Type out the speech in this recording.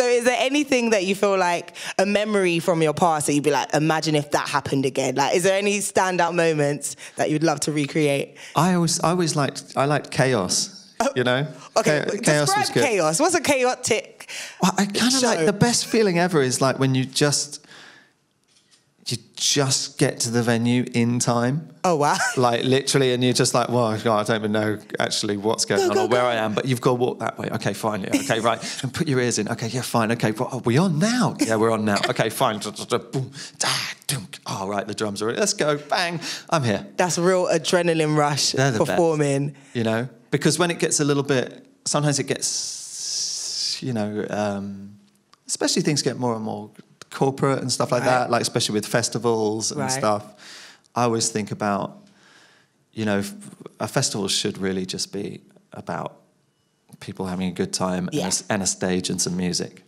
So is there anything that you feel like a memory from your past that you'd be like, imagine if that happened again? Like, is there any standout moments that you'd love to recreate? I always, I always liked, I liked chaos. Oh, you know, okay. Chaos, chaos was good. chaos. What's a chaotic? Well, I kind of like the best feeling ever is like when you just you just get to the venue in time. Oh wow! Like literally, and you're just like, "Well, God, I don't even know actually what's going go, on go, or go. where I am." But you've got to walk that way. Okay, fine. Yeah, okay, right. And put your ears in. Okay, yeah, fine. Okay, we are we on now? Yeah, we're on now. Okay, fine. Boom. Oh, right, the drums are ready. Let's go. Bang. I'm here. That's real adrenaline rush the performing. Best, you know, because when it gets a little bit, sometimes it gets, you know, um, especially things get more and more corporate and stuff like right. that, like especially with festivals and right. stuff, I always think about, you know, a festival should really just be about people having a good time yeah. and, a, and a stage and some music.